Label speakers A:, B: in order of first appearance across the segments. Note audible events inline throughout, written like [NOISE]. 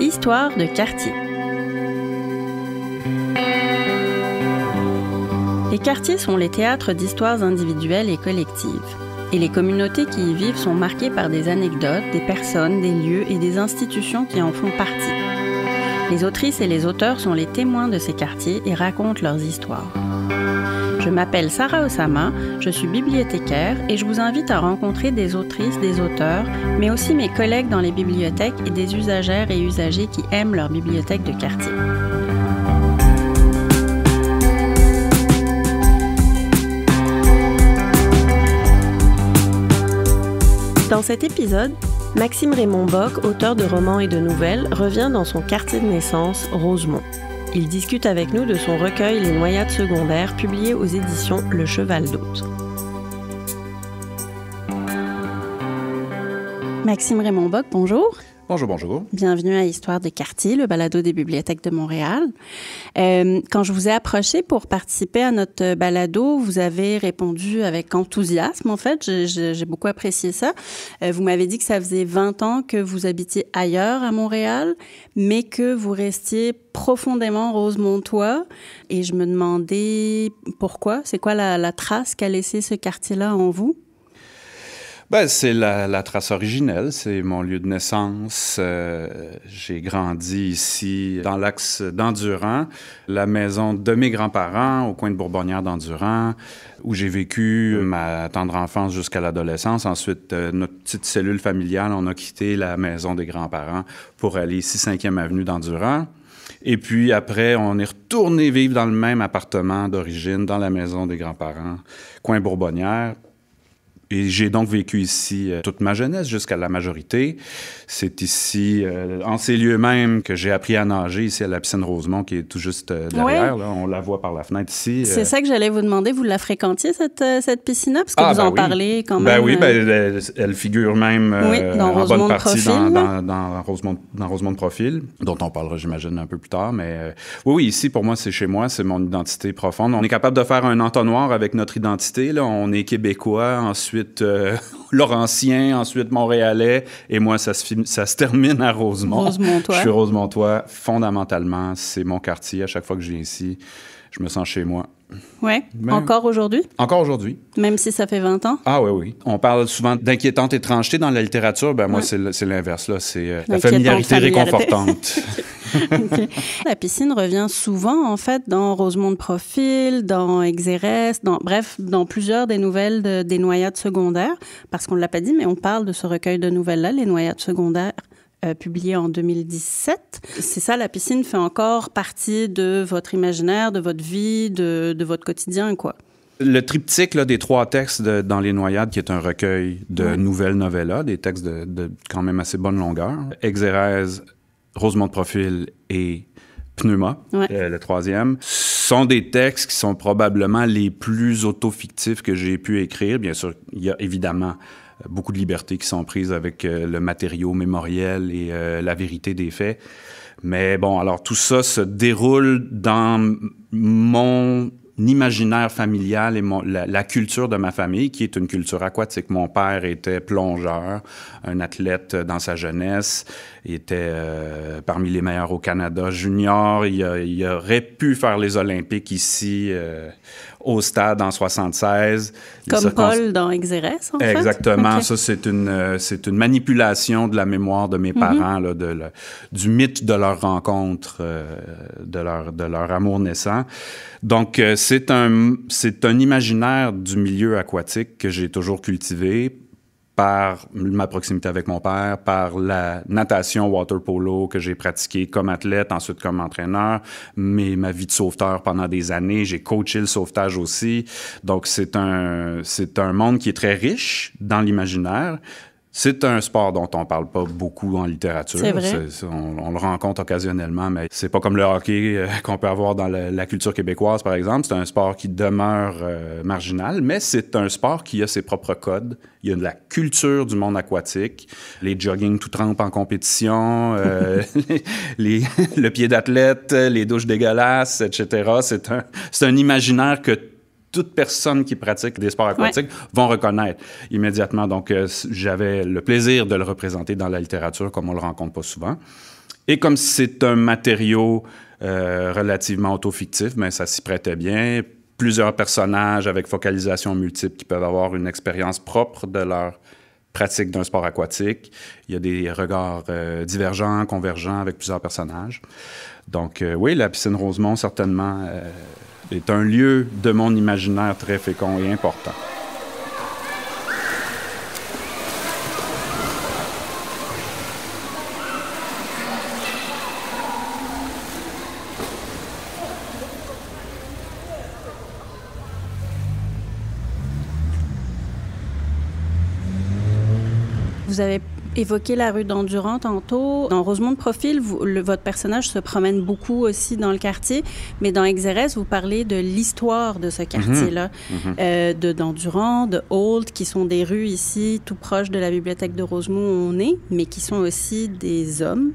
A: Histoire de quartier. Les quartiers sont les théâtres d'histoires individuelles et collectives. Et les communautés qui y vivent sont marquées par des anecdotes, des personnes, des lieux et des institutions qui en font partie. Les autrices et les auteurs sont les témoins de ces quartiers et racontent leurs histoires. Je m'appelle Sarah Osama, je suis bibliothécaire et je vous invite à rencontrer des autrices, des auteurs, mais aussi mes collègues dans les bibliothèques et des usagères et usagers qui aiment leur bibliothèque de quartier. Dans cet épisode, Maxime Raymond Bock, auteur de romans et de nouvelles, revient dans son quartier de naissance, Rosemont. Il discute avec nous de son recueil Les noyades secondaires, publié aux éditions Le Cheval d'Hôte. Maxime Raymond Bock, bonjour. Bonjour, bonjour. Bienvenue à Histoire des quartiers, le balado des bibliothèques de Montréal. Euh, quand je vous ai approché pour participer à notre euh, balado, vous avez répondu avec enthousiasme, en fait. J'ai beaucoup apprécié ça. Euh, vous m'avez dit que ça faisait 20 ans que vous habitiez ailleurs à Montréal, mais que vous restiez profondément Rosemontois. Et je me demandais pourquoi, c'est quoi la trace qu'a laissé ce quartier-là en vous?
B: Ben, c'est la, trace originelle, c'est mon lieu de naissance. Euh, j'ai grandi ici dans l'axe d'Endurant, la maison de mes grands-parents au coin de Bourbonnière d'Endurant, où j'ai vécu ma tendre enfance jusqu'à l'adolescence. Ensuite, euh, notre petite cellule familiale, on a quitté la maison des grands-parents pour aller ici 5e avenue d'Endurant. Et puis après, on est retourné vivre dans le même appartement d'origine, dans la maison des grands-parents, coin Bourbonnière. Et j'ai donc vécu ici euh, toute ma jeunesse jusqu'à la majorité. C'est ici, euh, en ces lieux même, que j'ai appris à nager, ici à la piscine Rosemont, qui est tout juste euh, derrière. on la voit par la fenêtre ici. C'est ça
A: que j'allais vous demander. Vous la fréquentiez, cette, piscine-là? Parce que ah, vous ben en parlez quand ben même. Ben
B: oui, elle, figure même dans en Rosemont bonne partie profil, dans, Rosemont, Profil, dont on parlera, j'imagine, un peu plus tard. Mais oui, oui, ici, pour moi, c'est chez moi, c'est mon identité profonde. On est capable de faire un entonnoir avec notre identité. Là. On est québécois, ensuite ensuite euh, [LAUGHS] Laurentien, ensuite Montréalais, et moi, ça se, termine à Rosemont. Je suis Rosemontois. Fondamentalement, c'est mon quartier. À chaque fois que je viens ici, je me sens chez moi.
A: Oui. encore aujourd'hui? Encore aujourd'hui. Même si ça fait 20 ans?
B: Ah oui, oui. On parle souvent d'inquiétante étrangeté dans la littérature. Ben, moi, c'est l'inverse. là. C'est euh, la familiarité, réconfortante. [LAUGHS]
A: La piscine revient souvent, en fait, dans Rosemont Profil, dans Exérès, dans, bref, dans plusieurs des nouvelles des noyades secondaires, parce qu'on ne l'a pas dit, mais on parle de ce recueil de nouvelles-là, les noyades secondaires euh, publié en 2017. C'est ça, la piscine fait encore partie de votre imaginaire, de votre vie, de, de votre quotidien, quoi.
B: Le triptyque des trois textes dans Les Noyades, qui est un recueil de nouvelles novellas, des textes de, quand même assez bonne longueur. Exérèse, Rosemont de Profil et Pneuma, euh, le troisième, sont des textes qui sont probablement les plus autofictifs que j'ai pu écrire. Bien sûr, il y a évidemment beaucoup de libertés qui sont prises avec euh, le matériau mémoriel et euh, la vérité des faits. Mais bon, alors tout ça se déroule dans mon imaginaire familial et la, culture de ma famille, qui est une culture aquatique. Mon père était plongeur, un athlète dans sa jeunesse, il était euh, parmi les meilleurs au Canada junior. Il, aurait pu faire les Olympiques ici au stade en 76. Comme Paul
A: dans Exérès,
B: en fait. Exactement. Ça, c'est une, euh, c'est une manipulation de la mémoire de mes mhm. parents, de, du mythe de leur rencontre, euh, de, leur, de leur amour naissant. Donc, euh, c'est un, c'est un imaginaire du milieu aquatique que j'ai toujours cultivé par ma proximité avec mon père, par la natation water polo que j'ai pratiqué comme athlète, ensuite comme entraîneur, mais ma vie de sauveteur pendant des années, j'ai coaché le sauvetage aussi. Donc c'est un c'est un monde qui est très riche dans l'imaginaire, c'est un sport dont on parle pas beaucoup en littérature. on, le rencontre occasionnellement, mais c'est pas comme le hockey euh, [LAUGHS] qu'on peut avoir dans la, culture québécoise, par exemple. C'est un sport qui demeure euh, marginal, mais c'est un sport qui a ses propres codes. Il y a de la culture du monde aquatique, les jogging tout trempe en compétition, euh, [LAUGHS] les, le pied d'athlète, les douches dégueulasses, etc. C'est un, un imaginaire que toute personne qui pratique des sports aquatiques vont reconnaître immédiatement. Donc, euh, j'avais le plaisir de le représenter dans la littérature, comme on le rencontre pas souvent. Et comme c'est un matériau euh, relativement auto-fictif, mais ben, ça s'y prêtait bien. Plusieurs personnages avec focalisation multiple qui peuvent avoir une expérience propre de leur pratique d'un sport aquatique. Il y a des regards euh, divergents, convergents avec plusieurs personnages. Donc oui, la piscine Rosemont, certainement, c'est un lieu de mon imaginaire très fécond et important.
A: Vous avez Évoquer la rue d'Endurant tantôt. Dans Rosemont de Profil, votre personnage se promène beaucoup aussi dans le quartier, mais dans Exérès, vous parlez de l'histoire de ce mhm. quartier-là, mhm. Euh, de d'Endurant, de Old, qui sont des rues ici tout proche de la bibliothèque de Rosemont où on est, mais qui sont aussi des hommes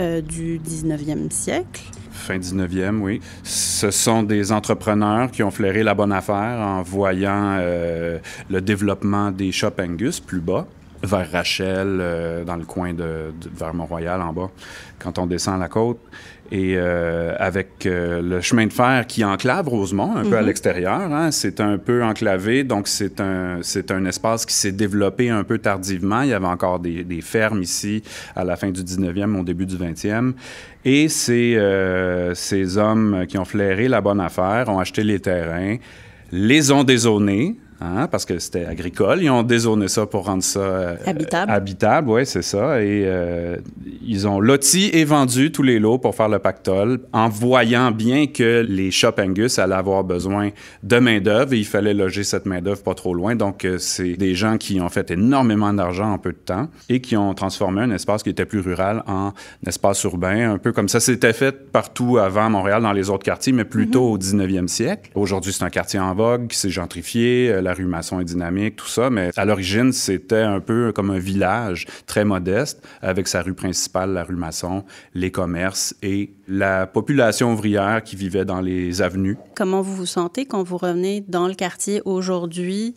A: euh, du 19e siècle
B: fin 19e, oui. Ce sont des entrepreneurs qui ont flairé la bonne affaire en voyant euh, le développement des shops Angus plus bas vers Rachel, euh, dans le coin de, vers Mont-Royal en bas, quand on descend la côte. Et euh, avec euh, le chemin de fer qui enclave Rosemont, un peu à mhm. l'extérieur, hein, c'est un peu enclavé, donc c'est un, c'est un espace qui s'est développé un peu tardivement. Il y avait encore des, des, fermes ici à la fin du 19e, au début du 20e. Et ces, ces hommes qui ont flairé la bonne affaire ont acheté les terrains les ont dézonés, Hein, parce que c'était agricole. Ils ont dézoné ça pour rendre ça euh, habitable. habitable, oui, c'est ça. Et euh, ils ont loti et vendu tous les lots pour faire le pactole en voyant bien que les Shop Angus allaient avoir besoin de main-d'œuvre et il fallait loger cette main-d'œuvre pas trop loin. Donc, euh, c'est des gens qui ont fait énormément d'argent en peu de temps et qui ont transformé un espace qui était plus rural en espace urbain, un peu comme ça c'était fait partout avant Montréal dans les autres quartiers, mais plutôt mhm. au 19e siècle. Aujourd'hui, c'est un quartier en vogue qui s'est gentrifié. La la rue Masson est Dynamique, tout ça, mais à l'origine, c'était un peu comme un village très modeste, avec sa rue principale, la rue Masson, les commerces et la population ouvrière qui vivait dans les avenues.
A: Comment vous vous sentez quand vous revenez dans le quartier aujourd'hui?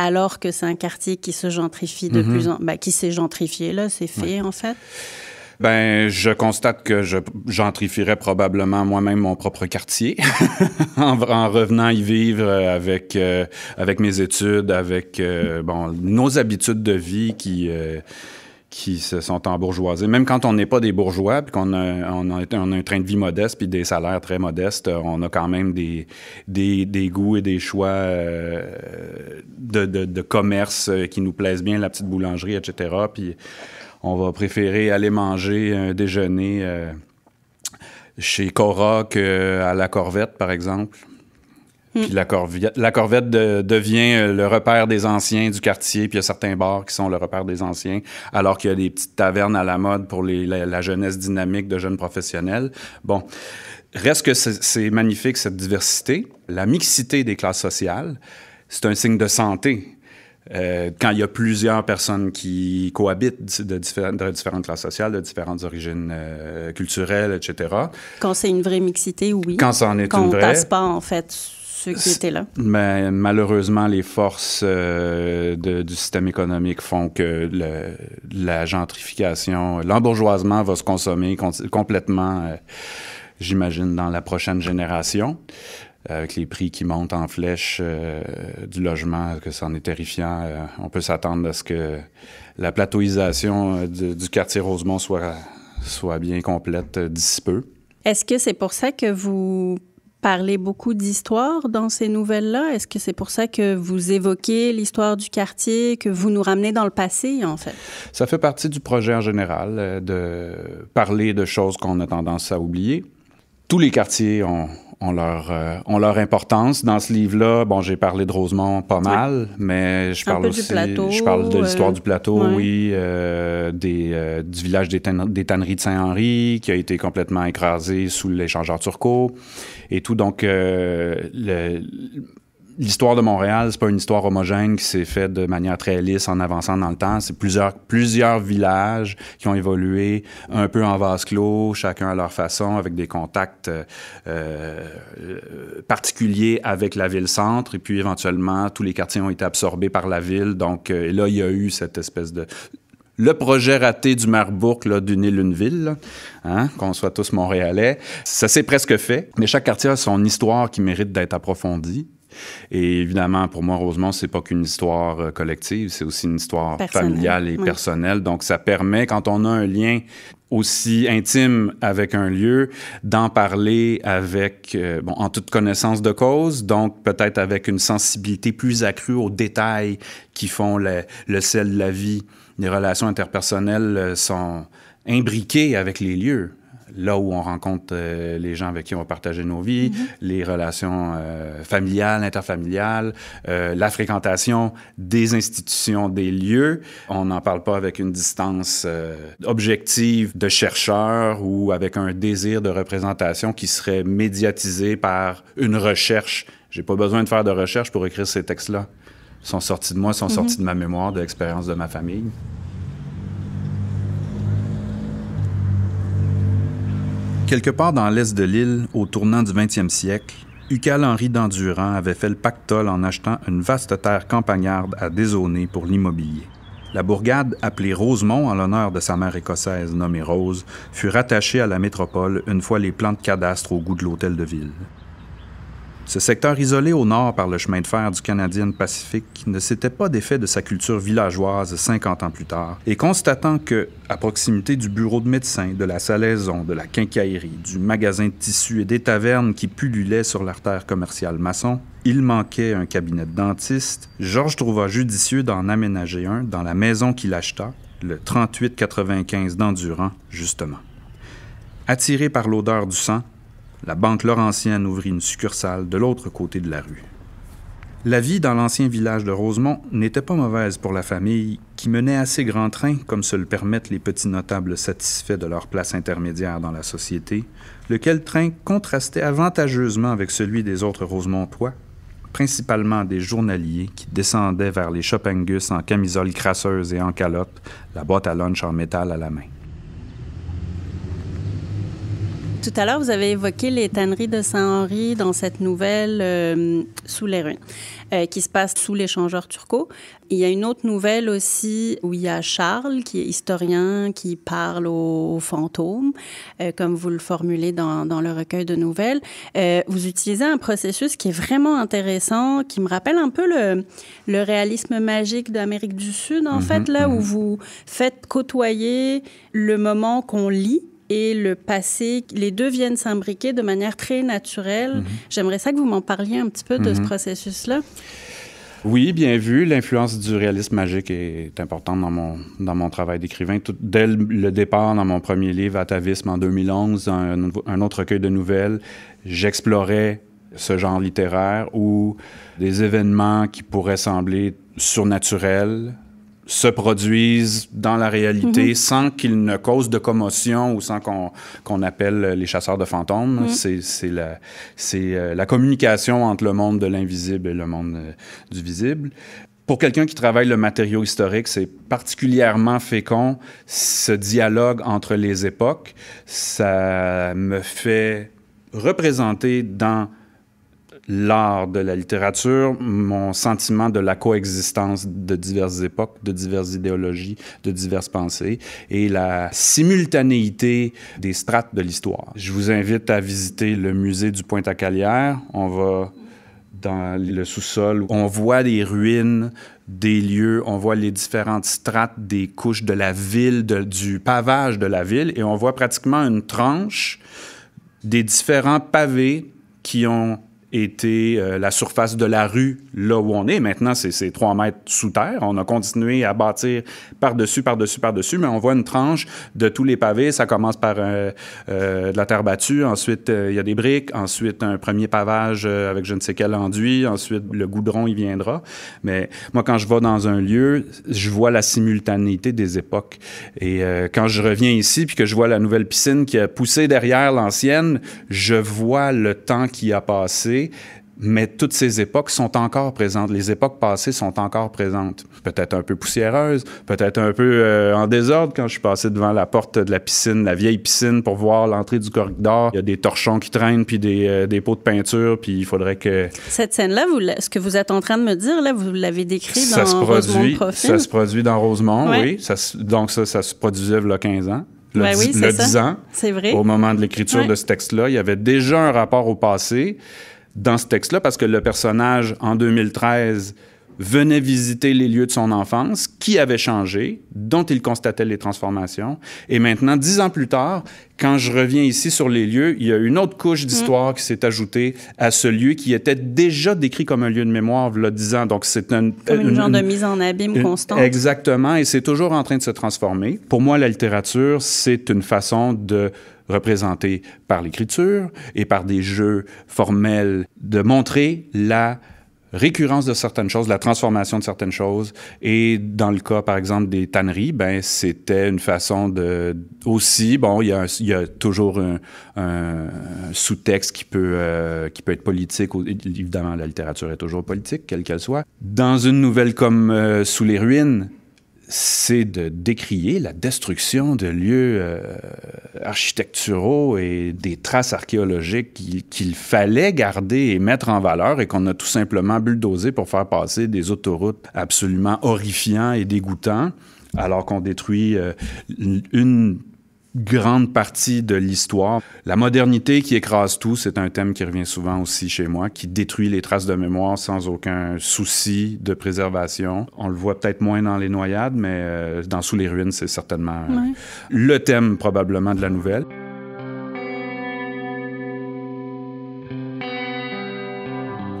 A: alors que c'est un quartier qui se gentrifie de mm-hmm. plus en... Ben, qui s'est gentrifié, là, c'est fait, en fait.
B: Ben, je constate que je gentrifierais probablement moi-même mon propre quartier [LAUGHS] en, revenant y vivre euh, avec euh, avec mes études, avec euh, bon nos habitudes de vie qui qui se sont embourgeoisés. Même quand on n'est pas des bourgeois, puis qu'on a, on a, on un train de vie modeste, puis des salaires très modestes, on a quand même des, des, des goûts et des choix de, de, de, commerce qui nous plaisent bien, la petite boulangerie, etc. Puis on va préférer aller manger un déjeuner euh, chez Cora euh, à la Corvette, par exemple. Hmm. Puis la Corvette, la corvette devient euh, le repère des anciens du quartier, puis il y a certains bars qui sont le repère des anciens, alors qu'il y a des petites tavernes à la mode pour la, la, jeunesse dynamique de jeunes professionnels. Bon, reste que c'est magnifique cette diversité, la mixité des classes sociales, c'est un signe de santé euh, quand il y a plusieurs personnes qui cohabitent de, différentes classes sociales, de différentes origines euh, culturelles, etc.
A: Quand c'est une vraie mixité, oui. Quand ça en est une vraie. Quand on passe pas, en fait, ce qui était là.
B: Mais malheureusement, les forces euh, du système économique font que la gentrification, l'embourgeoisement va se consommer complètement j'imagine, dans la prochaine génération avec les prix qui montent en flèche euh, du logement, que c'en est terrifiant. Euh, on peut s'attendre à ce que la plateauisation euh, du quartier Rosemont soit, soit bien complète d'ici peu.
A: Est-ce que c'est pour ça que vous parlez beaucoup d'histoire dans ces nouvelles-là? Est-ce que c'est pour ça que vous évoquez l'histoire du quartier, que vous nous ramenez dans le passé, en fait?
B: Ça fait partie du projet en général, de parler de choses qu'on a tendance à oublier. Tous les quartiers ont, ont leur, euh, leur importance. Dans ce livre-là, bon, j'ai parlé de Rosemont pas mal, mais je parle aussi, je parle de euh, l'histoire du plateau, oui, euh, des, du village des, tanneries de Saint-Henri qui a été complètement écrasé sous l'échangeur turco et tout. Donc, le, l'histoire de Montréal, c'est pas une histoire homogène qui s'est faite de manière très lisse en avançant dans le temps. C'est plusieurs, plusieurs villages qui ont évolué un peu en vase clos, chacun à leur façon, avec des contacts euh, euh particuliers avec la ville-centre. Et puis, éventuellement, tous les quartiers ont été absorbés par la ville. Donc, euh, là, il y a eu cette espèce de le projet raté du Marbourg, là d'une île, une ville, hein, qu'on soit tous montréalais. Ça s'est presque fait, mais chaque quartier a son histoire qui mérite d'être approfondie. Et évidemment, pour moi, ce n'est pas qu'une histoire euh, collective, c'est aussi une histoire familiale et personnelle. Donc, ça permet, quand on a un lien aussi intime avec un lieu, d'en parler avec, euh, en toute connaissance de cause, donc peut-être avec une sensibilité plus accrue aux détails qui font le sel de la vie. Les relations interpersonnelles euh, sont imbriquées avec les lieux là où on rencontre euh, les gens avec qui on va partager nos vies, mhm. les relations euh, familiales, interfamiliales, euh, la fréquentation des institutions, des lieux. On n'en parle pas avec une distance objective de chercheur ou avec un désir de représentation qui serait médiatisé par une recherche. J'ai pas besoin de faire de recherche pour écrire ces textes-là. Ils sont sortis de moi, ils sont mhm. sortis de ma mémoire, de l'expérience de ma famille. Quelque part dans l'est de l'île, au tournant du 20e siècle, Ucal Henri d'Endurant avait fait le pactole en achetant une vaste terre campagnarde à dézoner pour l'immobilier. La bourgade, appelée Rosemont en l'honneur de sa mère écossaise nommée Rose, fut rattachée à la métropole une fois les plans de cadastre au goût de l'hôtel de ville. Ce secteur isolé au nord par le chemin de fer du Canadien Pacifique ne s'était pas défait de sa culture villageoise 50 ans plus tard, et constatant que, à proximité du bureau de médecin, de la salaison, de la quincaillerie, du magasin de tissus et des tavernes qui pullulaient sur l'artère commerciale maçon, il manquait un cabinet de dentiste, Georges trouva judicieux d'en aménager un dans la maison qu'il acheta, le 3895 d'Endurant, justement. Attiré par l'odeur du sang, la Banque Laurentienne ouvrit une succursale de l'autre côté de la rue. La vie dans l'ancien village de Rosemont n'était pas mauvaise pour la famille, qui menait assez grand train, comme se le permettent les petits notables satisfaits de leur place intermédiaire dans la société, lequel train contrastait avantageusement avec celui des autres Rosemontois, principalement des journaliers qui descendaient vers les chopangus en camisole crasseuse et en calotte, la boîte à lunch en métal à la main.
A: Tout à l'heure, vous avez évoqué les tanneries de Saint-Henri dans cette nouvelle euh, Sous les ruines, euh, qui se passe sous l'échangeur turco. Il y a une autre nouvelle aussi où il y a Charles, qui est historien, qui parle aux, fantômes, euh, comme vous le formulez dans, le recueil de nouvelles. vous utilisez un processus qui est vraiment intéressant, qui me rappelle un peu le, réalisme magique d'Amérique du Sud, en mhm, fait, là où mhm. vous faites côtoyer le moment qu'on lit et le passé, les deux viennent s'imbriquer de manière très naturelle. Mhm. J'aimerais ça que vous m'en parliez un petit peu de ce mhm. processus-là.
B: Oui, bien vu. L'influence du réalisme magique est importante dans mon, dans mon travail d'écrivain. dès le départ, dans mon premier livre, Atavisme, en 2011, un, un autre recueil de nouvelles, j'explorais ce genre littéraire où des événements qui pourraient sembler surnaturels, se produisent dans la réalité mhm. sans qu'ils ne causent de commotion ou sans qu'on appelle les chasseurs de fantômes. Mhm. c'est C'est euh, la, communication entre le monde de l'invisible et le monde euh, du visible. Pour quelqu'un qui travaille le matériau historique, c'est particulièrement fécond, ce dialogue entre les époques. Ça me fait représenter dans l'art, de la littérature, mon sentiment de la coexistence de diverses époques, de diverses idéologies, de diverses pensées et la simultanéité des strates de l'histoire. Je vous invite à visiter le musée du Pointe-à-Calière. On va dans le sous-sol. On voit les ruines des lieux, on voit les différentes strates des couches de la ville, du pavage de la ville, et on voit pratiquement une tranche des différents pavés qui ont était euh, la surface de la rue, là où on est. Maintenant, c'est trois mètres sous terre. On a continué à bâtir par-dessus, par-dessus, par-dessus, mais on voit une tranche de tous les pavés. Ça commence par euh, euh, de la terre battue, ensuite il y a des briques, ensuite un premier pavage avec je ne sais quel enduit, ensuite le goudron, y viendra. Mais moi, quand je vais dans un lieu, je vois la simultanéité des époques. Et quand je reviens ici, puis que je vois la nouvelle piscine qui a poussé derrière l'ancienne, je vois le temps qui a passé mais toutes ces époques sont encore présentes. Les époques passées sont encore présentes. Peut-être un peu poussiéreuses, peut-être un peu euh, en désordre. Quand je suis passé devant la porte de la piscine, la vieille piscine, pour voir l'entrée du corridor, il y a des torchons qui traînent, puis des, euh, des pots de peinture, puis il faudrait que...
A: Cette scène-là, ce que vous êtes en train de me dire, là, vous l'avez décrit dans ça se produit, Ça se
B: produit dans Rosemont, oui. Ça, donc ça, ça se produisait il y a 15 ans le, ben oui, 10 ça. ans. Vrai. Au moment de l'écriture de ce texte-là, il y avait déjà un rapport au passé dans ce texte-là parce que le personnage, en 2013, venait visiter les lieux de son enfance, qui avaient changé, dont il constatait les transformations. Et maintenant, dix ans plus tard, quand je reviens ici sur les lieux, il y a une autre couche mm. d'histoire qui s'est ajoutée à ce lieu qui était déjà décrit comme un lieu de mémoire, Voilà dix ans. Donc, c'est un une, genre de mise
A: en abîme constante.
B: Exactement, et c'est toujours en train de se transformer. Pour moi, la littérature, c'est une façon de représentés par l'écriture et par des jeux formels, de montrer la récurrence de certaines choses, la transformation de certaines choses. Et dans le cas, par exemple, des tanneries, ben, c'était une façon de... Aussi, bon, il y, a, toujours un, sous-texte qui, peut, euh, qui peut être politique. Évidemment, la littérature est toujours politique, quelle qu'elle soit. Dans une nouvelle comme euh, Sous les ruines, c'est de décrier la destruction de lieux euh, architecturaux et des traces archéologiques qu'il fallait garder et mettre en valeur et qu'on a tout simplement bulldozé pour faire passer des autoroutes absolument horrifiants et dégoûtants alors qu'on détruit euh, une grande partie de l'histoire. La modernité qui écrase tout, c'est un thème qui revient souvent aussi chez moi, qui détruit les traces de mémoire sans aucun souci de préservation. On le voit peut-être moins dans les noyades, mais euh, dans Sous les ruines, c'est certainement euh, le thème probablement de la nouvelle.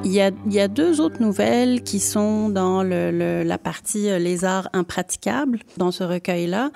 A: Il y, a, deux autres nouvelles qui sont dans la partie euh, Les arts impraticables dans ce recueil-là.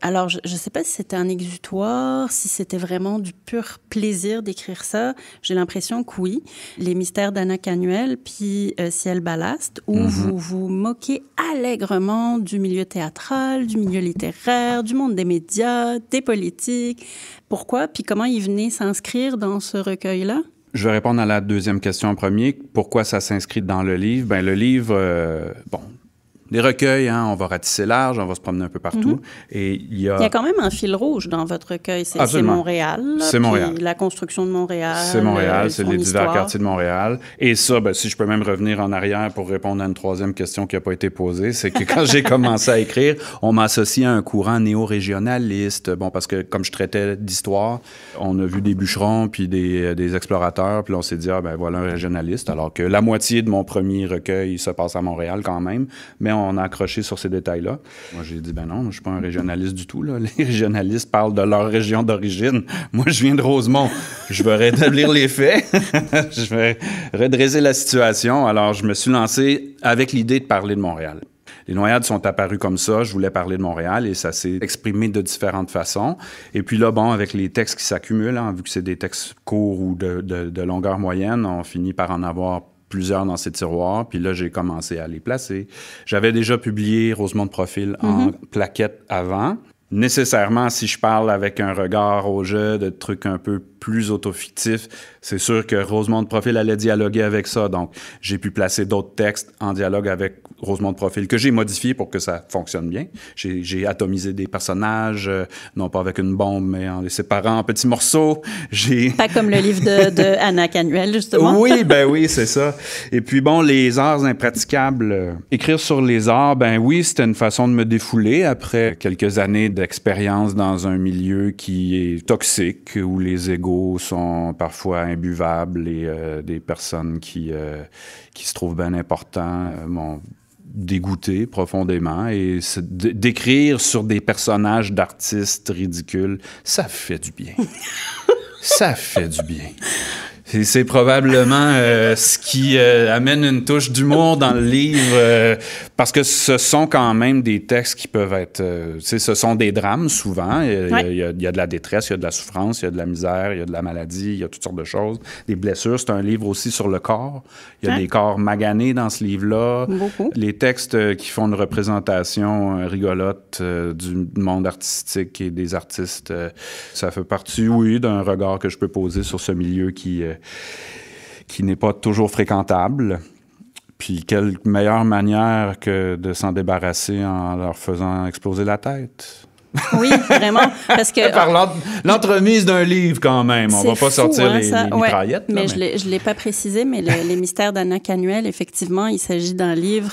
A: Alors, je ne sais pas si c'était un exutoire, si c'était vraiment du pur plaisir d'écrire ça. J'ai l'impression que oui. Les mystères d'Anna Canuel, puis euh, Ciel Ballast, où mhm. vous vous moquez allègrement du milieu théâtral, du milieu littéraire, du monde des médias, des politiques. Pourquoi? Puis comment il venait s'inscrire dans ce recueil-là?
B: Je vais répondre à la deuxième question en premier. Pourquoi ça s'inscrit dans le livre? Ben, le livre, euh, bon, des recueils, hein, on va ratisser large, on va se promener un peu partout. Mhm. Et il y a... Il y a
A: quand même un fil rouge dans votre recueil, c'est Montréal. C'est Montréal. La construction de Montréal. C'est Montréal, euh, c'est les divers quartiers
B: de Montréal. Et ça, ben, si je peux même revenir en arrière pour répondre à une troisième question qui n'a pas été posée, c'est que quand j'ai [LAUGHS] commencé à écrire, on m'associe à un courant néo-régionaliste. Bon, parce que comme je traitais d'histoire, on a vu des bûcherons, puis des, explorateurs, puis on s'est dit, ah ben voilà un régionaliste, alors que la moitié de mon premier recueil se passe à Montréal quand même. Mais on on a accroché sur ces détails-là. Moi, j'ai dit, ben non, je suis pas un régionaliste du tout. [LAUGHS] Les régionalistes parlent de leur région d'origine. Moi, je viens de Rosemont. Je veux rétablir les faits. [LAUGHS] je vais redresser la situation. Alors, je me suis lancé avec l'idée de parler de Montréal. Les noyades sont apparues comme ça. Je voulais parler de Montréal et ça s'est exprimé de différentes façons. Et puis là, bon, avec les textes qui s'accumulent, hein, vu que c'est des textes courts ou de, de longueur moyenne, on finit par en avoir plusieurs dans ces tiroirs, puis là, j'ai commencé à les placer. J'avais déjà publié Rosemont de Profil en mhm. plaquette avant. Nécessairement, si je parle avec un regard au jeu de trucs un peu plus autofictifs, c'est sûr que Rosemont de Profil allait dialoguer avec ça. Donc, j'ai pu placer d'autres textes en dialogue avec heureusement de profil que j'ai modifié pour que ça fonctionne bien. J'ai atomisé des personnages, euh, non pas avec une bombe, mais en les séparant en petits morceaux. J'ai
A: pas comme le livre de, de [LAUGHS] Anna Canuel justement. oui,
B: ben oui, c'est ça. Et puis bon, les arts impraticables, euh, écrire sur les arts, ben oui, c'était une façon de me défouler après quelques années d'expérience dans un milieu qui est toxique où les égaux sont parfois imbuvables et euh, des personnes qui qui se trouvent bien importants dégoûté profondément et d'écrire sur des personnages d'artistes ridicules, ça fait du bien. [LAUGHS] ça fait du bien. C'est probablement euh, ce qui euh, amène une touche d'humour dans le livre, euh, parce que ce sont quand même des textes qui peuvent être... ce sont des drames, souvent. Il y, a, y a, de la détresse, il y a de la souffrance, il y a de la misère, il y a de la maladie, il y a toutes sortes de choses. Des blessures, c'est un livre aussi sur le corps. Il y a des corps maganés dans ce livre-là. Les textes qui font une représentation rigolote du monde artistique et des artistes, ça fait partie, oui, d'un regard que je peux poser sur ce milieu qui qui n'est pas toujours fréquentable. Puis quelle meilleure manière que de s'en débarrasser en leur faisant exploser la tête.
A: oui, vraiment, parce que... [LAUGHS] Par
B: l'entremise d'un livre, quand même. On va pas sortir hein, les, mais, je
A: ne l'ai pas précisé, mais Les mystères d'Anna Canuel, effectivement, il s'agit d'un livre,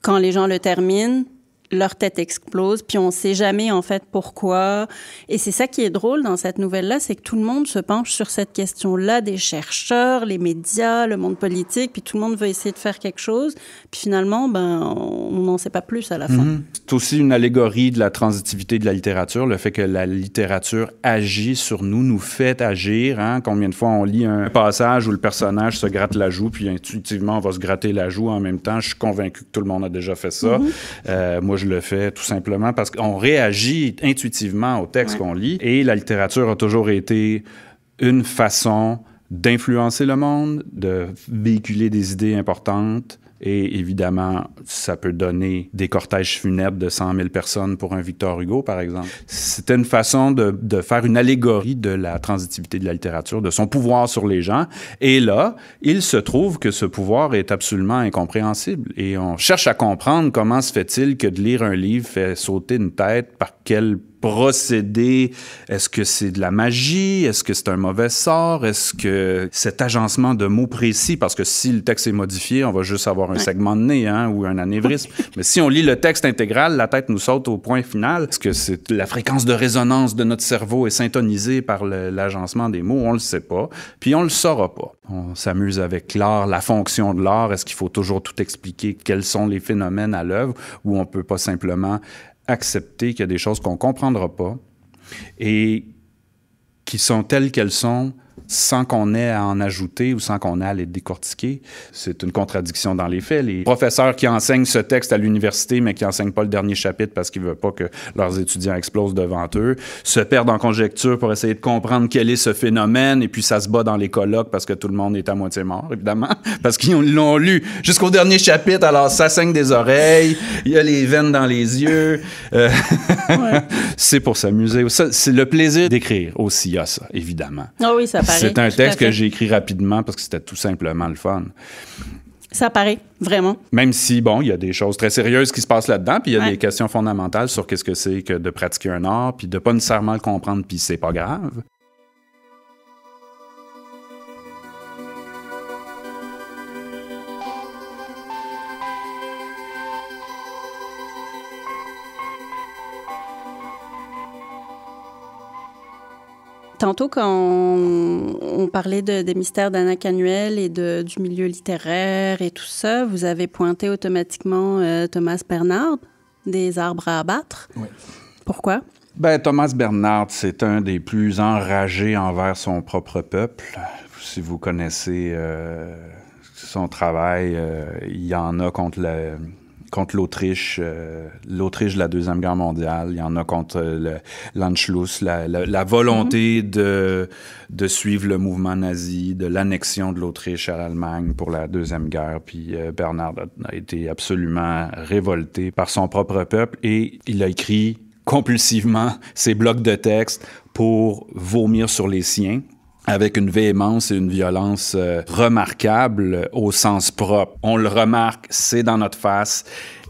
A: quand les gens le terminent, leur tête explose, puis on ne sait jamais en fait pourquoi. Et c'est ça qui est drôle dans cette nouvelle-là, c'est que tout le monde se penche sur cette question-là, des chercheurs, les médias, le monde politique, puis tout le monde veut essayer de faire quelque chose. Puis finalement, ben, on n'en sait pas plus à la fin. Mhm.
B: C'est aussi une allégorie de la transitivité de la littérature, le fait que la littérature agit sur nous, nous fait agir. Hein. Combien de fois on lit un passage où le personnage se gratte la joue, puis intuitivement on va se gratter la joue en même temps. Je suis convaincu que tout le monde a déjà fait ça. Mhm. Euh, moi, je le fais tout simplement parce qu'on réagit intuitivement au texte qu'on lit. Et la littérature a toujours été une façon d'influencer le monde, de véhiculer des idées importantes, et évidemment, ça peut donner des cortèges funèbres de 100 000 personnes pour un Victor Hugo, par exemple. C'était une façon de, faire une allégorie de la transitivité de la littérature, de son pouvoir sur les gens. Et là, il se trouve que ce pouvoir est absolument incompréhensible. Et on cherche à comprendre comment se fait-il que de lire un livre fait sauter une tête, par quel Procéder. Est-ce que c'est de la magie? Est-ce que c'est un mauvais sort? Est-ce que cet agencement de mots précis, parce que si le texte est modifié, on va juste avoir un segment de nez hein, ou un anévrisme. Mais si on lit le texte intégral, la tête nous saute au point final. Est-ce que c'est la fréquence de résonance de notre cerveau est syntonisée par l'agencement des mots? On le sait pas. Puis on le saura pas. On s'amuse avec l'art, la fonction de l'art. Est-ce qu'il faut toujours tout expliquer? Quels sont les phénomènes à l'œuvre? Ou on peut pas simplement accepter qu'il y a des choses qu'on ne comprendra pas et qui sont telles qu'elles sont sans qu'on ait à en ajouter ou sans qu'on ait à les décortiquer. C'est une contradiction dans les faits. Les professeurs qui enseignent ce texte à l'université, mais qui enseignent pas le dernier chapitre parce qu'ils ne veulent pas que leurs étudiants explosent devant eux, se perdent en conjecture pour essayer de comprendre quel est ce phénomène, et puis ça se bat dans les colloques parce que tout le monde est à moitié mort, évidemment, [LAUGHS] parce qu'ils l'ont lu jusqu'au dernier chapitre, alors ça saigne des oreilles, il y a les veines dans les yeux. Euh, ouais. [LAUGHS] c'est pour s'amuser. C'est le plaisir d'écrire aussi, à ça, évidemment. Ah oui, ça passe. C'est un texte que j'ai écrit rapidement parce que c'était tout simplement le fun.
A: Ça paraît, vraiment.
B: Même si, bon, il y a des choses très sérieuses qui se passent là-dedans, puis il y a des questions fondamentales sur qu'est-ce que c'est que de pratiquer un art, puis de pas nécessairement le comprendre, puis c'est pas grave.
A: Tantôt, quand on, parlait des mystères d'Anna Canuel et du milieu littéraire et tout ça, vous avez pointé automatiquement euh, Thomas Bernard, des arbres à abattre. Oui. Pourquoi?
B: Ben, Thomas Bernard, c'est un des plus enragés envers son propre peuple. Si vous connaissez euh, son travail, euh, il y en a contre le contre l'Autriche, euh, l'Autriche de la Deuxième Guerre mondiale, il y en a contre euh, l'Anschluss, la, volonté mhm. de, de suivre le mouvement nazi, de l'annexion de l'Autriche à l'Allemagne pour la Deuxième Guerre. Puis euh, Bernard a, a été absolument révolté par son propre peuple et il a écrit compulsivement [LAUGHS] ses blocs de texte pour vomir sur les siens avec une véhémence et une violence remarquable remarquables au sens propre. On le remarque, c'est dans notre face.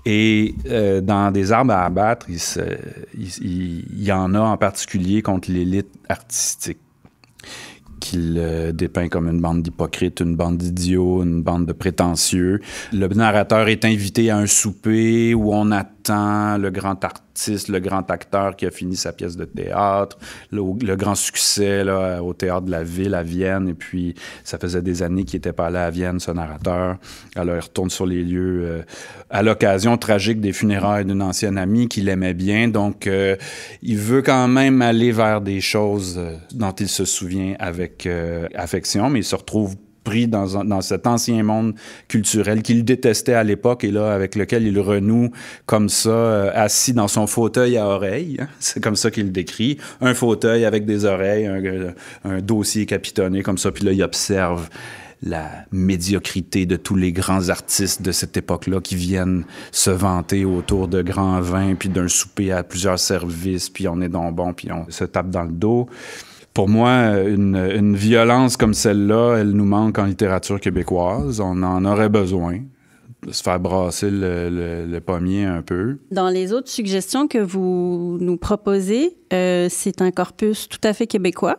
B: Et euh, dans des arbres à abattre, il, y en a en particulier contre l'élite artistique qu'il euh, dépeint comme une bande d'hypocrites, une bande d'idiots, une bande de prétentieux. Le narrateur est invité à un souper où on attend le grand artiste, le grand acteur qui a fini sa pièce de théâtre, le, grand succès au théâtre de la ville à Vienne. Et puis, ça faisait des années qu'il n'était pas allé à Vienne, ce narrateur. Alors, il retourne sur les lieux euh, à l'occasion tragique des funérailles d'une ancienne amie qu'il aimait bien. Donc, euh, il veut quand même aller vers des choses euh, dont il se souvient avec affection, mais il se retrouve pris dans, cet ancien monde culturel qu'il détestait à l'époque et là, avec lequel il renoue comme ça, euh, assis dans son fauteuil à oreilles. [LAUGHS] C'est comme ça qu'il décrit. Un fauteuil avec des oreilles, un, euh, un dossier capitonné comme ça, puis là, il observe la médiocrité de tous les grands artistes de cette époque-là qui viennent se vanter autour de grands vins, puis d'un souper à plusieurs services, puis on est dans bon, puis on se tape dans le dos pour moi, une, violence comme celle-là, elle nous manque en littérature québécoise. On en aurait besoin de se faire brasser le, pommier un peu.
A: Dans les autres suggestions que vous nous proposez, euh, c'est un corpus tout à fait québécois.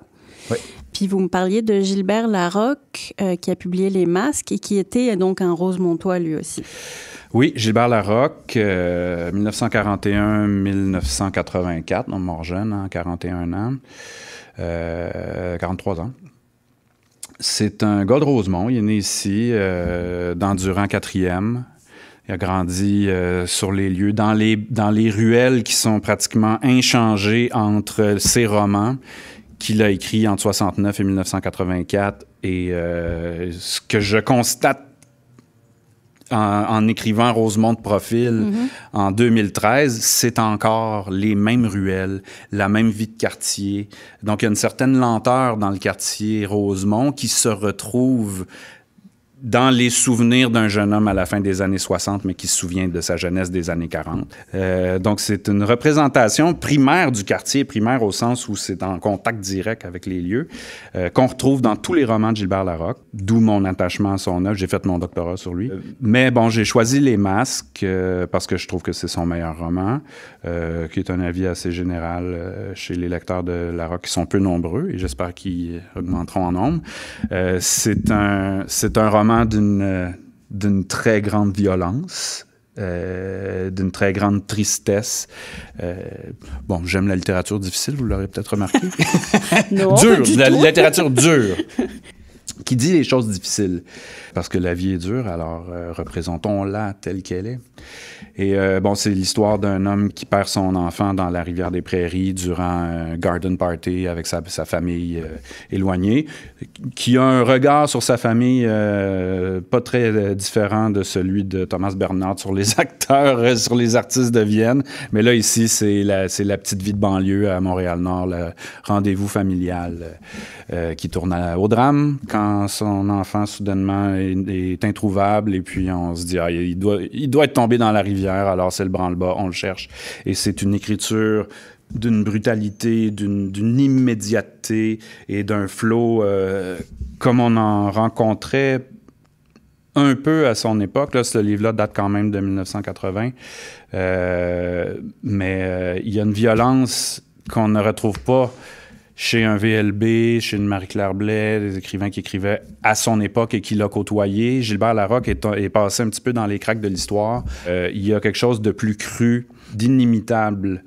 A: Oui. Puis vous me parliez de Gilbert Larocque, euh, qui a publié Les Masques et qui était donc un Rose Montois lui aussi.
B: Oui, Gilbert Larocque, 1941-1984, euh, mort jeune, en hein, 41 ans. 43 euh, ans. C'est un gars de Rosemont. Il est né ici, euh, dans Durand 4e. Il a grandi euh, sur les lieux, dans les, dans les ruelles qui sont pratiquement inchangées entre ses romans qu'il a écrits entre 69 et 1984 et ce que je constate en, écrivant Rosemont de profil mhm. en 2013, c'est encore les mêmes ruelles, la même vie de quartier. Donc, il y a une certaine lenteur dans le quartier Rosemont qui se retrouve dans les souvenirs d'un jeune homme à la fin des années 60, mais qui se souvient de sa jeunesse des années 40. Euh, donc, c'est une représentation primaire du quartier, primaire au sens où c'est en contact direct avec les lieux, euh, qu'on retrouve dans tous les romans de Gilbert Larocque, d'où mon attachement à son œuvre. J'ai fait mon doctorat sur lui. Euh, mais bon, j'ai choisi Les Masques parce que je trouve que c'est son meilleur roman, qui est un avis assez général chez les lecteurs de Larocque, qui sont peu nombreux, et j'espère qu'ils augmenteront en nombre. c'est un, un roman euh, d'une très grande violence. Euh, d'une très grande tristesse. Euh, bon, j'aime la littérature difficile, vous l'aurez peut-être remarqué. [LAUGHS]
A: dure, la
B: littérature dure. [LAUGHS] Qui dit les choses difficiles. Parce que la vie est dure, alors représentons-la telle qu'elle est. Et euh, bon, c'est l'histoire d'un homme qui perd son enfant dans la rivière des Prairies durant un garden party avec sa, famille euh, éloignée, qui a un regard sur sa famille euh, pas très différent de celui de Thomas Bernard sur les [LAUGHS] acteurs, sur les artistes de Vienne. Mais là, ici, c'est la, la, petite vie de banlieue à Montréal-Nord, le rendez-vous familial qui tourne au drame quand son enfant soudainement est, introuvable et puis on se dit, ah, il doit, il doit être tombé dans la rivière alors c'est le branle-bas, on le cherche. Et c'est une écriture d'une brutalité, d'une immédiateté et d'un flot euh, comme on en rencontrait un peu à son époque. Là, ce livre-là date quand même de 1980. Euh, mais euh, il y a une violence qu'on ne retrouve pas chez un VLB, chez une Marie-Claire Blais, des écrivains qui écrivaient à son époque et qui l'ont côtoyé. Gilbert Larocque est, passé un petit peu dans les craques de l'histoire. Euh, il y a quelque chose de plus cru, d'inimitable.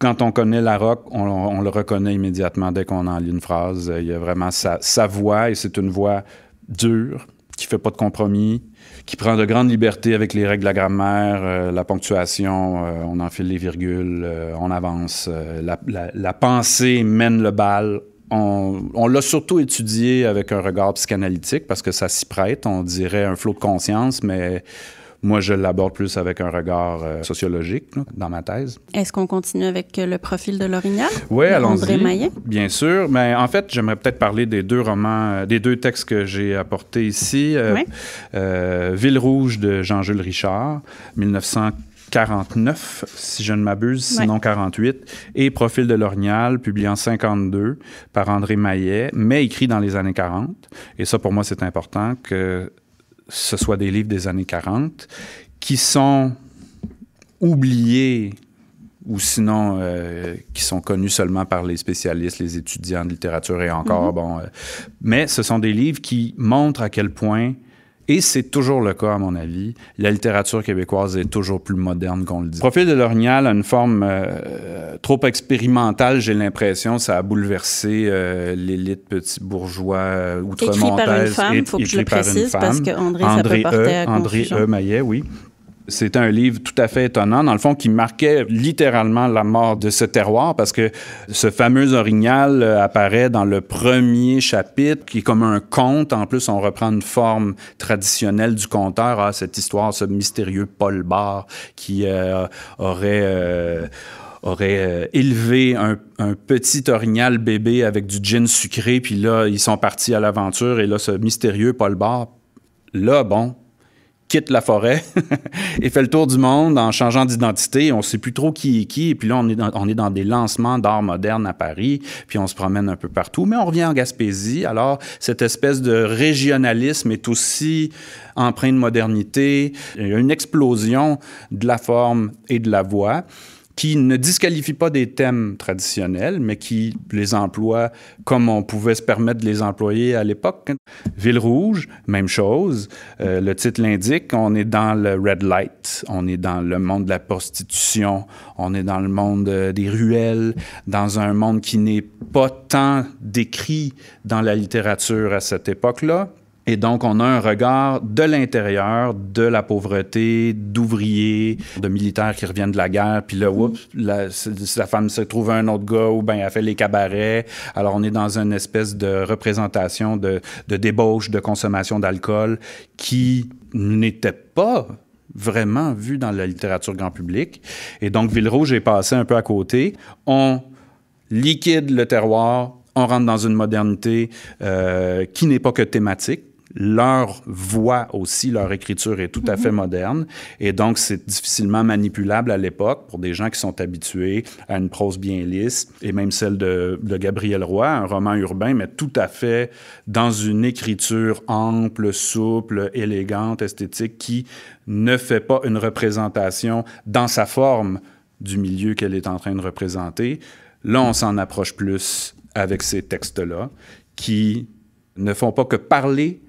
B: Quand on connaît Larocque, on, on, le reconnaît immédiatement dès qu'on en lit une phrase. Il y a vraiment sa, sa voix, et c'est une voix dure, qui fait pas de compromis, qui prend de grandes libertés avec les règles de la grammaire, euh, la ponctuation, euh, on enfile les virgules, euh, on avance. La, pensée mène le bal. On, on l'a surtout étudié avec un regard psychanalytique parce que ça s'y prête. On dirait un flot de conscience, mais moi, je l'aborde plus avec un regard euh, sociologique dans ma thèse.
A: Est-ce qu'on continue avec euh, le profil de l'Orignal? Oui, allons-y.
B: Bien sûr. Mais en fait, j'aimerais peut-être parler des deux romans, euh, des deux textes que j'ai apportés ici. oui. Ville rouge de Jean-Jules Richard, 1949, si je ne m'abuse, sinon 48, et Profil de l'Orignal, publié en 52 par André Maillet, mais écrit dans les années 40. Et ça, pour moi, c'est important que ce soit des livres des années 40, qui sont oubliés ou sinon euh, qui sont connus seulement par les spécialistes, les étudiants de littérature et encore, mhm. bon. Euh, mais ce sont des livres qui montrent à quel point et c'est toujours le cas, à mon avis. La littérature québécoise est toujours plus moderne qu'on le dit. Le profil de Lornial a une forme euh, trop expérimentale, j'ai l'impression. Ça a bouleversé euh, l'élite petit bourgeois outre-montaise. Euh, écrit par une femme, il faut que je le précise, parce qu'André, ça e, André E. Maillet, oui. C'est un livre tout à fait étonnant, dans le fond, qui marquait littéralement la mort de ce terroir, parce que ce fameux orignal euh, apparaît dans le premier chapitre, qui est comme un conte. En plus, on reprend une forme traditionnelle du conteur. à ah, cette histoire, ce mystérieux Paul Bar qui euh, aurait... Euh, élevé un, petit orignal bébé avec du gin sucré, puis là, ils sont partis à l'aventure, et là, ce mystérieux Paul Bar, là, bon, quitte la forêt [LAUGHS] et fait le tour du monde en changeant d'identité. On ne sait plus trop qui est qui. Et puis là, on est dans, des lancements d'art moderne à Paris, puis on se promène un peu partout. Mais on revient en Gaspésie. Alors, cette espèce de régionalisme est aussi empreint de modernité. Il y a une explosion de la forme et de la voix qui ne disqualifie pas des thèmes traditionnels, mais qui les emploie comme on pouvait se permettre de les employer à l'époque. Ville rouge, même chose. Euh, le titre l'indique, on est dans le red light, on est dans le monde de la prostitution, on est dans le monde euh, des ruelles, dans un monde qui n'est pas tant décrit dans la littérature à cette époque-là. Et donc, on a un regard de l'intérieur de la pauvreté, d'ouvriers, de militaires qui reviennent de la guerre. Puis là, oups, la, la, femme se trouve un autre gars ou ben elle fait les cabarets. Alors, on est dans une espèce de représentation de, de débauche, de consommation d'alcool qui n'était pas vraiment vue dans la littérature grand public. Et donc, Ville-Rouge est passé un peu à côté. On liquide le terroir, on rentre dans une modernité euh, qui n'est pas que thématique, leur voix aussi, leur écriture est tout à fait mhm. moderne et donc c'est difficilement manipulable à l'époque pour des gens qui sont habitués à une prose bien lisse et même celle de, de Gabriel Roy, un roman urbain, mais tout à fait dans une écriture ample, souple, élégante, esthétique qui ne fait pas une représentation dans sa forme du milieu qu'elle est en train de représenter. Là, on s'en approche plus avec ces textes-là qui ne font pas que parler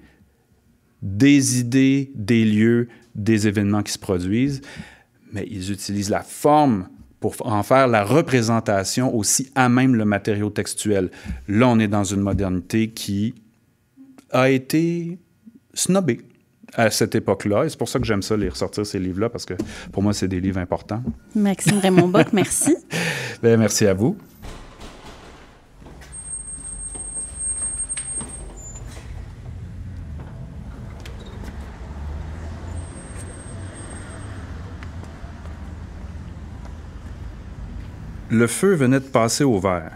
B: des idées, des lieux, des événements qui se produisent, mais ils utilisent la forme pour en faire la représentation aussi à même le matériau textuel. Là, on est dans une modernité qui a été snobée à cette époque-là. Et c'est pour ça que j'aime ça, les ressortir ces livres-là, parce que pour moi, c'est des livres importants.
A: Maxime Raymond Bock, merci.
B: [LAUGHS] Ben, merci à vous. Le feu venait de passer au vert.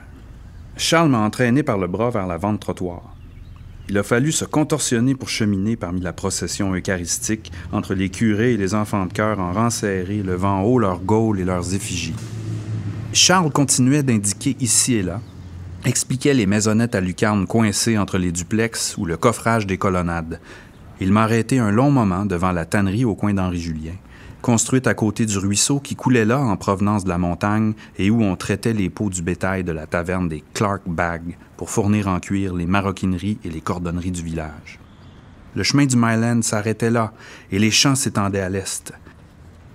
B: Charles m'a entraîné par le bras vers la vente trottoir. Il a fallu se contorsionner pour cheminer parmi la procession eucharistique, entre les curés et les enfants de cœur en rang serré, levant haut leurs gaules et leurs effigies. Charles continuait d'indiquer ici et là, expliquait les maisonnettes à lucarnes coincées entre les duplex ou le coffrage des colonnades. Il m'a arrêté un long moment devant la tannerie au coin d'Henri-Julien construite à côté du ruisseau qui coulait là en provenance de la montagne et où on traitait les peaux du bétail de la taverne des Clark Bag pour fournir en cuir les maroquineries et les cordonneries du village. Le chemin du Myland s'arrêtait là et les champs s'étendaient à l'est.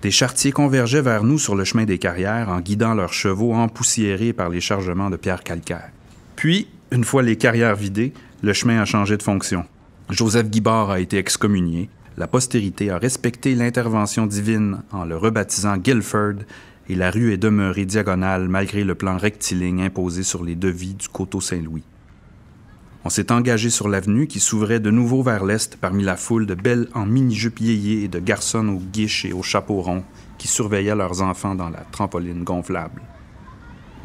B: Des chartiers convergeaient vers nous sur le chemin des carrières en guidant leurs chevaux empoussiérés par les chargements de pierres calcaires. Puis, une fois les carrières vidées, le chemin a changé de fonction. Joseph Guibard a été excommunié la postérité a respecté l'intervention divine en le rebaptisant Guilford et la rue est demeurée diagonale malgré le plan rectiligne imposé sur les devis du coteau Saint-Louis. On s'est engagé sur l'avenue qui s'ouvrait de nouveau vers l'est parmi la foule de belles en mini-jupe et de garçons aux guiches et aux chapeaux ronds qui surveillaient leurs enfants dans la trampoline gonflable.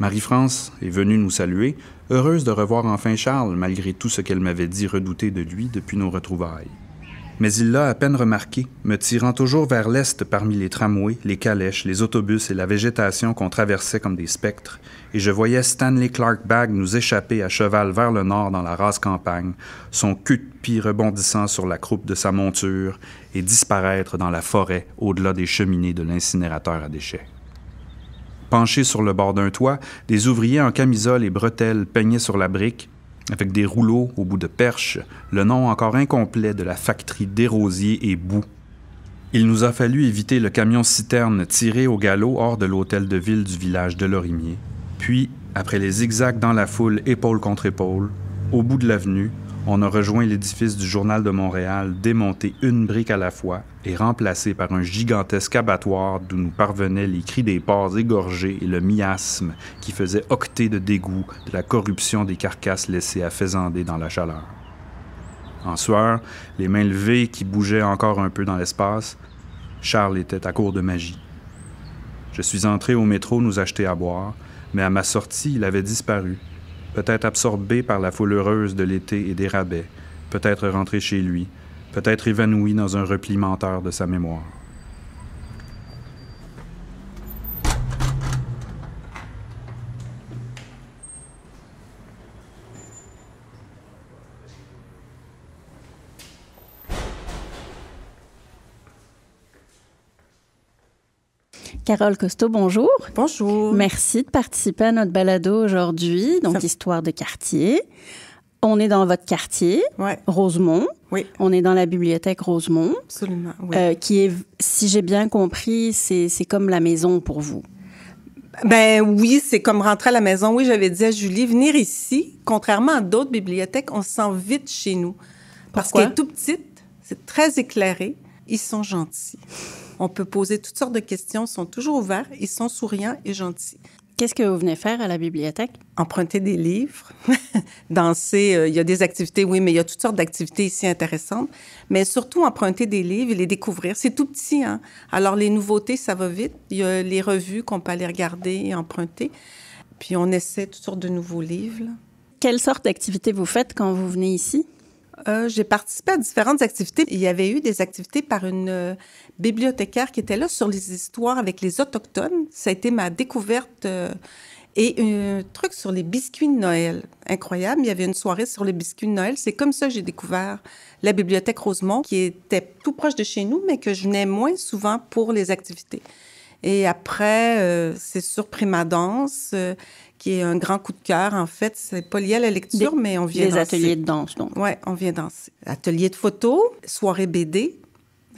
B: Marie-France est venue nous saluer, heureuse de revoir enfin Charles malgré tout ce qu'elle m'avait dit redouter de lui depuis nos retrouvailles mais il l'a à peine remarqué, me tirant toujours vers l'est parmi les tramways, les calèches, les autobus et la végétation qu'on traversait comme des spectres, et je voyais Stanley Clark Bag nous échapper à cheval vers le nord dans la rase campagne, son cul de pie rebondissant sur la croupe de sa monture et disparaître dans la forêt au-delà des cheminées de l'incinérateur à déchets. Penchés sur le bord d'un toit, des ouvriers en camisole et bretelles peignaient sur la brique, avec des rouleaux au bout de perches, le nom encore incomplet de la factory Desrosiers et boue. Il nous a fallu éviter le camion-citerne tiré au galop hors de l'hôtel de ville du village de Lorimier. Puis, après les zigzags dans la foule, épaule contre épaule, au bout de l'avenue, on a rejoint l'édifice du Journal de Montréal, démonté une brique à la fois et remplacé par un gigantesque abattoir d'où nous parvenaient les cris des porcs égorgés et le miasme qui faisait octer de dégoût de la corruption des carcasses laissées à faisander dans la chaleur. En sueur, les mains levées qui bougeaient encore un peu dans l'espace, Charles était à court de magie. Je suis entré au métro nous acheter à boire, mais à ma sortie, il avait disparu peut-être absorbé par la foule heureuse de l'été et des rabais, peut-être rentré chez lui, peut-être évanoui dans un repli menteur de sa mémoire.
A: Carole Costeau, bonjour. Bonjour. Merci de participer à notre balado aujourd'hui, donc histoire de quartier. On est dans votre quartier, Rosemont. Oui. On est dans la bibliothèque Rosemont. Absolument. Oui. Euh, qui est, si j'ai bien compris, c'est comme la maison pour vous. Ben oui, c'est comme rentrer à la maison. Oui, j'avais dit à Julie, venir ici,
C: contrairement à d'autres bibliothèques, on se sent vite chez nous. Parce qu'elle est tout petite, c'est très éclairé, ils sont gentils. On peut poser toutes sortes de questions. Ils sont toujours ouverts. Ils sont souriants et gentils. Qu'est-ce que vous venez faire à la bibliothèque? Emprunter des livres, [LAUGHS] danser. Euh, il y a des activités, oui, mais il y a toutes sortes d'activités ici intéressantes. Mais surtout emprunter des livres et les découvrir. C'est tout petit, hein? Alors, les nouveautés, ça va vite. Il y a les revues qu'on peut aller regarder et emprunter. Puis, on essaie toutes sortes de nouveaux livres. Quelle sorte d'activités vous faites quand vous venez ici? Euh, j'ai participé à différentes activités. Il y avait eu des activités par une euh, bibliothécaire qui était là sur les histoires avec les Autochtones. Ça a été ma découverte. Euh, et un truc sur les biscuits de Noël. Incroyable. Il y avait une soirée sur les biscuits de Noël. C'est comme ça que j'ai découvert la bibliothèque Rosemont, qui était tout proche de chez nous, mais que je venais moins souvent pour les activités. Et après, c'est ma danse, qui est un grand coup de cœur. En fait, c'est pas lié à la lecture, mais on vient des ateliers de danse, donc. Oui, on vient danser. Atelier de photo, soirée BD.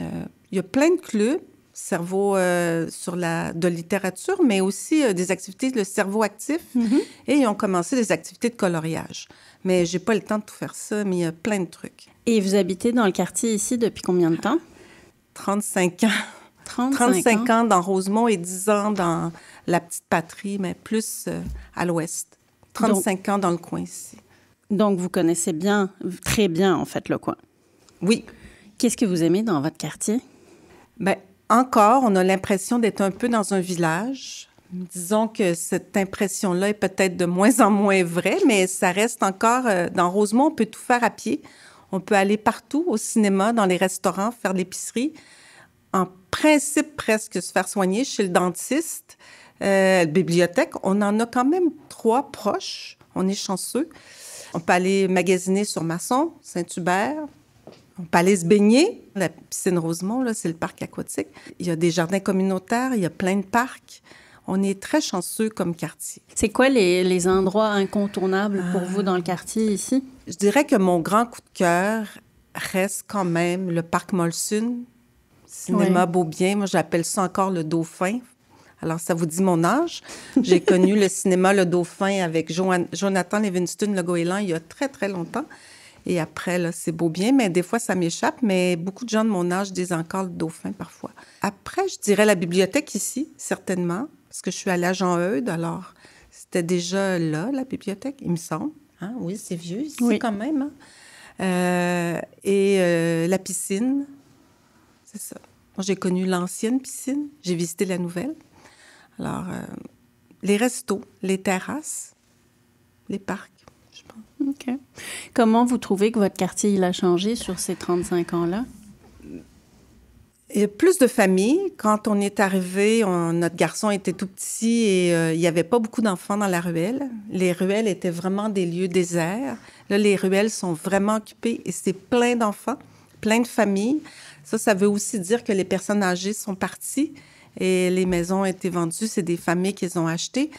C: Euh, il y a plein de clubs, cerveau euh, sur la, de littérature, mais aussi euh, des activités, le cerveau actif. Mm-hmm. Et ils ont commencé des activités de coloriage. Mais j'ai pas le temps de tout faire ça, mais il y a plein de trucs. Et vous habitez dans le quartier ici depuis combien de temps? 35 ans.
A: 35,
C: ans. dans Rosemont et 10 ans dans la petite patrie, mais plus euh, à l'ouest. 35 ans dans le coin ici.
A: Donc, vous connaissez bien, très bien, en fait, le coin. Oui. Qu'est-ce que vous aimez dans votre quartier? Bien, encore, on a l'impression d'être un peu dans un
C: village. Disons que cette impression-là est peut-être de moins en moins vraie, mais ça reste encore. Euh, dans Rosemont, on peut tout faire à pied. On peut aller partout, au cinéma, dans les restaurants, faire l'épicerie en principe presque se faire soigner chez le dentiste, euh, la bibliothèque. On en a quand même trois proches. On est chanceux. On peut aller magasiner sur Masson, Saint-Hubert. On peut aller se baigner. La piscine Rosemont, là, c'est le parc aquatique. Il y a des jardins communautaires, il y a plein de parcs. On est très chanceux comme quartier.
A: C'est quoi les, endroits incontournables pour ah. vous dans le quartier ici? Je dirais que mon grand coup de cœur reste quand même le parc
C: Molson, cinéma beau bien. Moi, j'appelle ça encore le Dauphin. Alors, ça vous dit mon âge. J'ai [LAUGHS] connu le cinéma Le Dauphin avec Jonathan Levinstone, le goéland, il y a très, très longtemps. Et après, là, c'est beau bien, mais des fois, ça m'échappe. Mais beaucoup de gens de mon âge disent encore le dauphin parfois. Après, je dirais la bibliothèque ici, certainement, parce que je suis à à en eudes alors c'était déjà là, la bibliothèque, il me semble. Hein? Oui, c'est vieux ici quand même. Hein? Euh, et euh, la piscine, c'est ça. Moi, j'ai connu l'ancienne piscine, j'ai visité la nouvelle.
A: Alors, euh, les restos, les terrasses, les parcs, je pense. OK. Comment vous trouvez que votre quartier, il a changé sur ces 35 ans-là?
C: Il y a plus de familles. Quand on est arrivé, notre garçon était tout petit et euh, il n'y avait pas beaucoup d'enfants dans la ruelle. Les ruelles étaient vraiment des lieux déserts. Là, les ruelles sont vraiment occupées et c'est plein d'enfants plein de familles. Ça, ça veut aussi dire que les personnes âgées sont parties et les maisons ont été vendues. C'est des familles qu'ils ont achetées.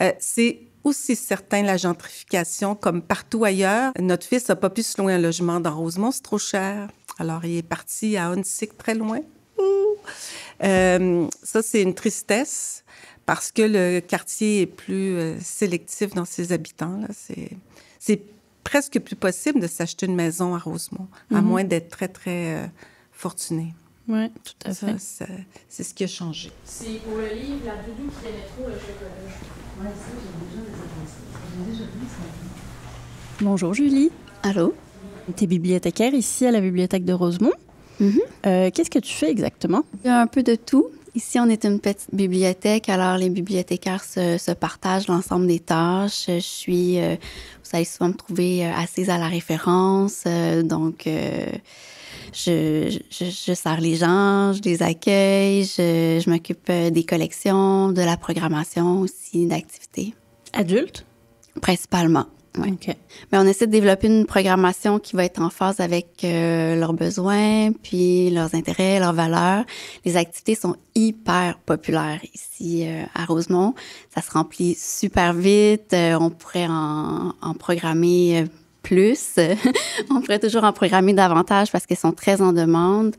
C: Euh, c'est aussi certain la gentrification, comme partout ailleurs. Notre fils n'a pas pu se louer un logement dans Rosemont, c'est trop cher. Alors, il est parti à Onsic, très loin. Euh, ça, c'est une tristesse parce que le quartier est plus euh, sélectif dans ses habitants. C'est presque plus possible de s'acheter une maison à Rosemont, à mhm. moins d'être très, très euh, fortuné. Oui, tout à fait. c'est ce qui a changé.
A: Bonjour Julie. Allô? Tu es bibliothécaire ici à la bibliothèque de Rosemont.
D: Mhm. Euh, qu'est-ce que tu fais exactement? Il y a un peu de tout. Ici, on est une petite bibliothèque, alors les bibliothécaires se, partagent l'ensemble des tâches. Je suis, euh, vous allez souvent me trouver euh, assise à la référence, euh, donc je, sers les gens, je les accueille, je m'occupe des collections, de la programmation aussi, d'activités. Adultes? Principalement. Mais ben, on essaie de développer une programmation qui va être en phase avec euh, leurs besoins, puis leurs intérêts, leurs valeurs. Les activités sont hyper populaires ici euh, à Rosemont. Ça se remplit super vite. Euh, on pourrait en, en programmer plus. [LAUGHS] on pourrait toujours en programmer davantage parce qu'elles sont très en demande.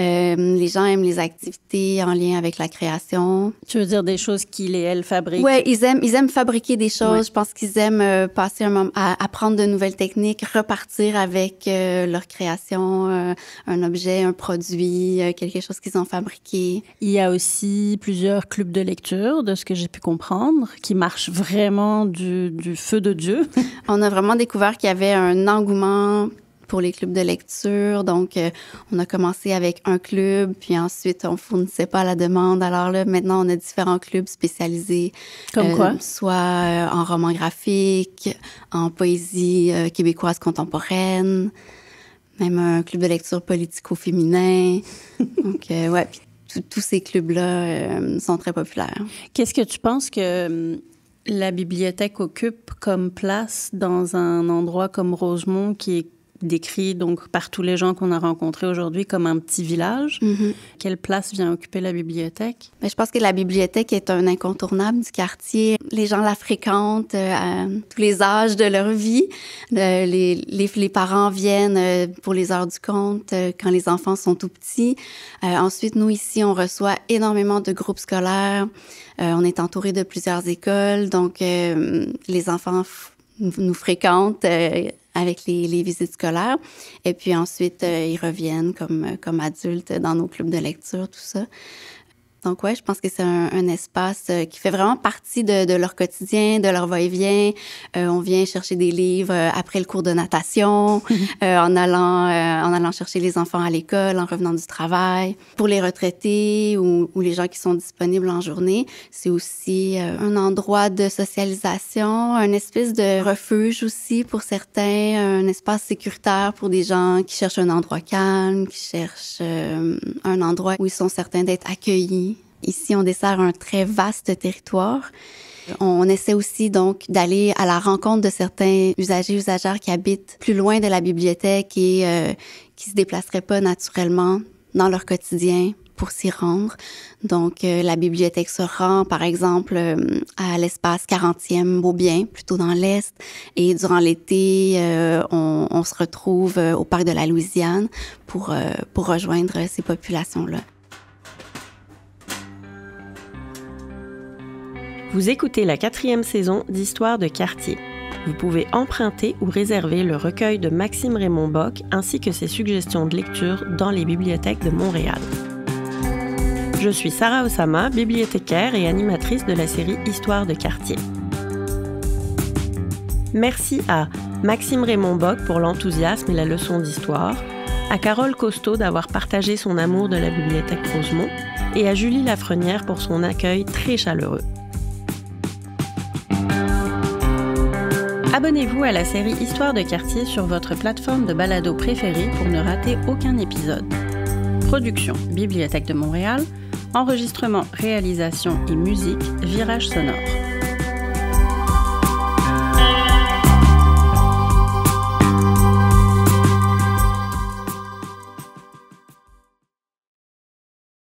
D: Euh, les gens aiment les activités en lien avec la création. Tu veux dire des choses qu'ils et elles fabriquent? Oui, ils aiment, ils aiment fabriquer des choses. Je pense qu'ils aiment euh, passer un moment apprendre de nouvelles techniques, repartir avec euh, leur création, un objet, un produit, quelque chose qu'ils ont fabriqué.
A: Il y a aussi plusieurs clubs de lecture,
D: de ce que j'ai pu comprendre, qui marchent vraiment du, du feu de Dieu. [LAUGHS] On a vraiment découvert qu'il y avait un engouement pour les clubs de lecture. Donc, euh, on a commencé avec un club, puis ensuite, on fournissait pas la demande. Alors là, maintenant, on a différents clubs spécialisés. Comme quoi? Euh, soit euh, en roman graphique, en poésie québécoise contemporaine, même un club de lecture politico-féminin. [LAUGHS] Donc, ouais, puis tous ces clubs-là sont très populaires.
A: Qu'est-ce que tu penses que la bibliothèque occupe comme place dans un endroit comme Rosemont qui est décrit donc par tous les gens qu'on a rencontrés aujourd'hui comme un petit village. Mhm. Quelle place vient occuper la bibliothèque
D: Mais ben, je pense que la bibliothèque est un incontournable du quartier. Les gens la fréquentent euh, à tous les âges de leur vie. Euh, les, les, parents viennent euh, pour les heures du compte quand les enfants sont tout petits. ensuite, nous ici, on reçoit énormément de groupes scolaires. on est entouré de plusieurs écoles, donc les enfants nous fréquentent, avec les, visites scolaires. Et puis ensuite, euh, ils reviennent comme, euh, comme adultes dans nos clubs de lecture, tout ça. Donc ouais, je pense que c'est un, espace euh, qui fait vraiment partie de, de leur quotidien, de leur va-et-vient. Euh, on vient chercher des livres euh, après le cours de natation, [LAUGHS] en allant en allant chercher les enfants à l'école, en revenant du travail. Pour les retraités ou, ou les gens qui sont disponibles en journée, c'est aussi un endroit de socialisation, un espèce de refuge aussi pour certains, un espace sécuritaire pour des gens qui cherchent un endroit calme, qui cherchent un endroit où ils sont certains d'être accueillis Ici, on dessert un très vaste territoire. On essaie aussi donc d'aller à la rencontre de certains usagers, usagères qui habitent plus loin de la bibliothèque et euh, qui se déplaceraient pas naturellement dans leur quotidien pour s'y rendre. Donc, euh, la bibliothèque se rend, par exemple, euh, à l'espace 40e Beaubien, plutôt dans l'Est. Et durant l'été, euh, on, on, se retrouve au parc de la Louisiane pour, pour rejoindre ces populations-là.
A: Vous écoutez la quatrième saison d'Histoire de quartier. Vous pouvez emprunter ou réserver le recueil de Maxime Raymond Bock ainsi que ses suggestions de lecture dans les bibliothèques de Montréal. Je suis Sarah Osama, bibliothécaire et animatrice de la série Histoire de quartier. Merci à Maxime Raymond Bock pour l'enthousiasme et la leçon d'histoire, à Carole Costaud d'avoir partagé son amour de la bibliothèque Rosemont et à Julie Lafrenière pour son accueil très chaleureux. Abonnez-vous à la série Histoire de quartier sur votre plateforme de balado préférée pour ne rater aucun épisode. Production Bibliothèque de Montréal, enregistrement, réalisation et musique, virage sonore.